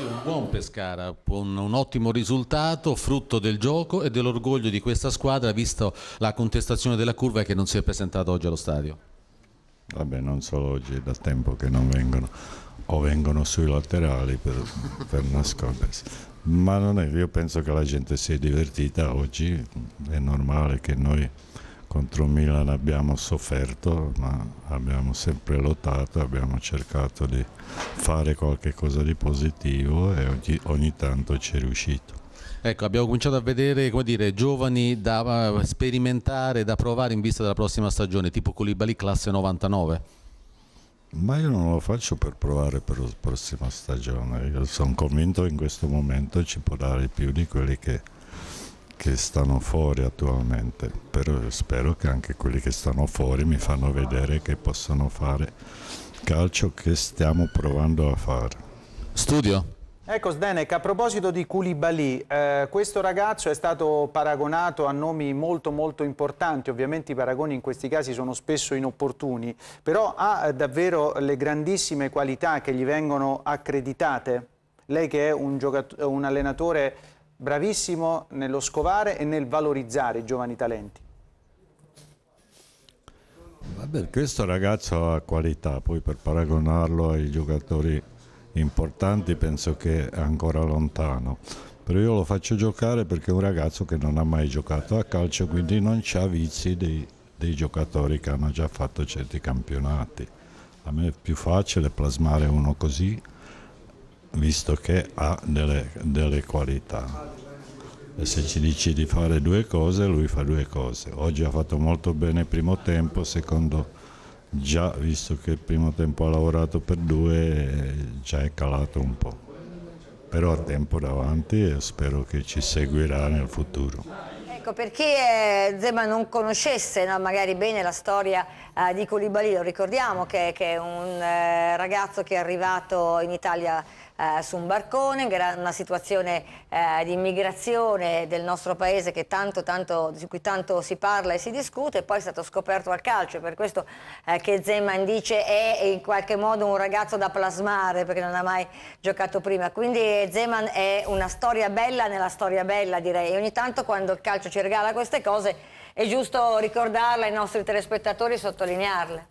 Sì, un buon Pescara, un, un ottimo risultato, frutto del gioco e dell'orgoglio di questa squadra, visto la contestazione della curva che non si è presentata oggi allo stadio. Vabbè, non solo oggi, è da tempo che non vengono o vengono sui laterali per, per nascondersi. Ma non è, io penso che la gente si è divertita oggi, è normale che noi contro Milan abbiamo sofferto, ma abbiamo sempre lottato, abbiamo cercato di fare qualche cosa di positivo e ogni, ogni tanto ci è riuscito. Ecco, abbiamo cominciato a vedere dire, giovani da eh, sperimentare, da provare in vista della prossima stagione, tipo Colibali classe 99. Ma io non lo faccio per provare per la prossima stagione, io sono convinto che in questo momento ci può dare più di quelli che che stanno fuori attualmente, però spero che anche quelli che stanno fuori mi fanno vedere che possono fare calcio che stiamo provando a fare. Studio. Ecco Sdenek, a proposito di Koulibaly, eh, questo ragazzo è stato paragonato a nomi molto molto importanti, ovviamente i paragoni in questi casi sono spesso inopportuni, però ha eh, davvero le grandissime qualità che gli vengono accreditate? Lei che è un, un allenatore bravissimo nello scovare e nel valorizzare i giovani talenti. Vabbè, questo ragazzo ha qualità, poi per paragonarlo ai giocatori importanti penso che è ancora lontano. Però io lo faccio giocare perché è un ragazzo che non ha mai giocato a calcio, quindi non ha vizi dei, dei giocatori che hanno già fatto certi campionati. A me è più facile plasmare uno così visto che ha delle, delle qualità. E se ci dici di fare due cose, lui fa due cose. Oggi ha fatto molto bene il primo tempo, secondo già visto che il primo tempo ha lavorato per due, già è calato un po'. Però ha tempo davanti e spero che ci seguirà nel futuro. Ecco, per chi eh, Zema non conoscesse no, magari bene la storia eh, di Colibali, lo ricordiamo che, che è un eh, ragazzo che è arrivato in Italia eh, su un barcone, una situazione eh, di immigrazione del nostro paese tanto, tanto, di cui tanto si parla e si discute, e poi è stato scoperto al calcio, per questo eh, che Zeman dice è in qualche modo un ragazzo da plasmare perché non ha mai giocato prima. Quindi Zeman è una storia bella nella storia bella direi, e ogni tanto quando il calcio ci regala queste cose, è giusto ricordarle ai nostri telespettatori e sottolinearle.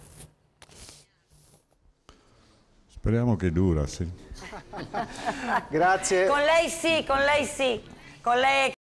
Speriamo che dura, sì. Grazie. Con lei sì, con lei sì. Con lei...